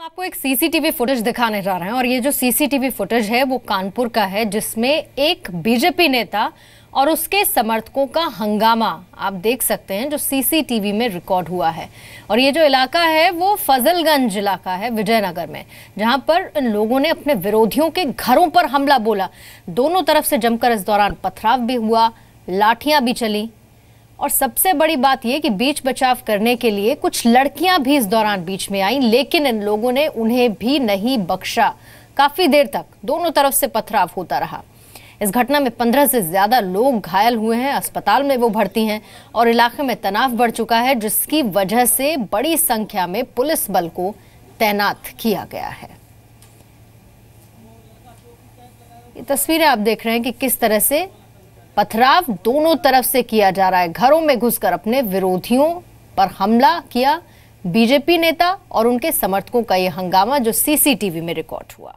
हम आपको एक सीसीटीवी फुटेज दिखाने जा रहे हैं और ये जो सीसीटीवी फुटेज है वो कानपुर का है जिसमें एक बीजेपी नेता और उसके समर्थकों का हंगामा आप देख सकते हैं जो सीसीटीवी में रिकॉर्ड हुआ है और ये जो इलाका है वो फजलगंज इलाका है विजयनगर में जहां पर इन लोगों ने अपने विरोधियों के घरों पर हमला बोला दोनों तरफ से जमकर इस दौरान पथराव भी हुआ लाठियां भी चली और सबसे बड़ी बात यह कि बीच बचाव करने के लिए कुछ लड़कियां भी इस दौरान बीच में आईं लेकिन इन लोगों ने उन्हें भी नहीं बख्शा काफी देर तक दोनों तरफ से पथराव होता रहा इस घटना में पंद्रह से ज्यादा लोग घायल हुए हैं अस्पताल में वो भर्ती हैं और इलाके में तनाव बढ़ चुका है जिसकी वजह से बड़ी संख्या में पुलिस बल को तैनात किया गया है ये तस्वीरें आप देख रहे हैं कि किस तरह से पथराव दोनों तरफ से किया जा रहा है घरों में घुसकर अपने विरोधियों पर हमला किया बीजेपी नेता और उनके समर्थकों का यह हंगामा जो सीसीटीवी में रिकॉर्ड हुआ